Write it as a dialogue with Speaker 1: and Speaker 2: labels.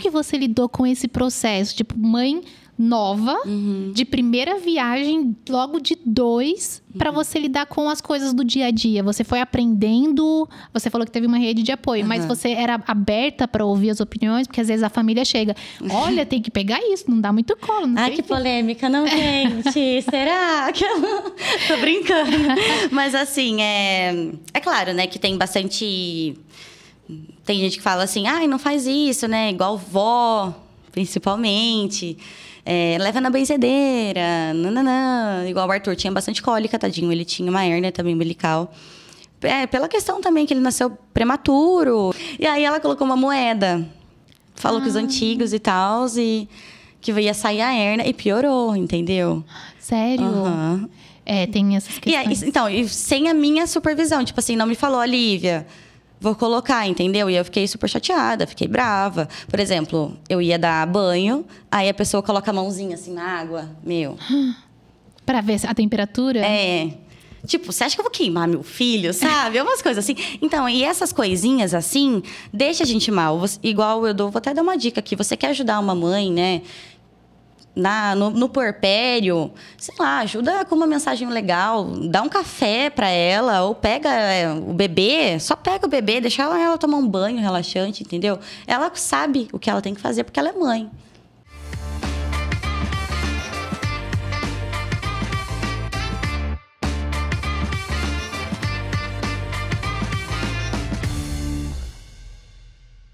Speaker 1: que você lidou com esse processo? Tipo, mãe nova, uhum. de primeira viagem, logo de dois, uhum. para você lidar com as coisas do dia a dia. Você foi aprendendo, você falou que teve uma rede de apoio, uhum. mas você era aberta para ouvir as opiniões, porque às vezes
Speaker 2: a família chega, olha, tem que pegar isso, não dá muito colo. Não ah, que, que polêmica, não, gente? Será que eu... tô brincando? mas assim, é, é claro, né, que tem bastante tem gente que fala assim, ai, não faz isso, né? Igual vó, principalmente. É, leva na benzedeira, nananã. Igual o Arthur tinha bastante cólica, tadinho. Ele tinha uma hernia também umbilical. É, pela questão também que ele nasceu prematuro. E aí ela colocou uma moeda. Falou ah. que os antigos e tal, e que ia sair a hernia e piorou, entendeu? Sério? Uhum. É, tem essas questões. E aí, então, sem a minha supervisão. Tipo assim, não me falou, Olivia vou colocar, entendeu? E eu fiquei super chateada, fiquei brava. Por exemplo, eu ia dar banho, aí a pessoa coloca a mãozinha
Speaker 3: assim na água,
Speaker 2: meu. Para ver a temperatura? É. Tipo, você acha que eu vou queimar meu filho, sabe? Umas coisas assim. Então, e essas coisinhas assim, deixa a gente mal. Você, igual eu dou, vou até dar uma dica aqui. Você quer ajudar uma mãe, né? na, no, no porpério, sei lá, ajuda com uma mensagem legal, dá um café para ela, ou pega é, o bebê, só pega o bebê, deixa ela, ela tomar um banho relaxante, entendeu? Ela sabe o que ela tem que fazer porque ela é mãe.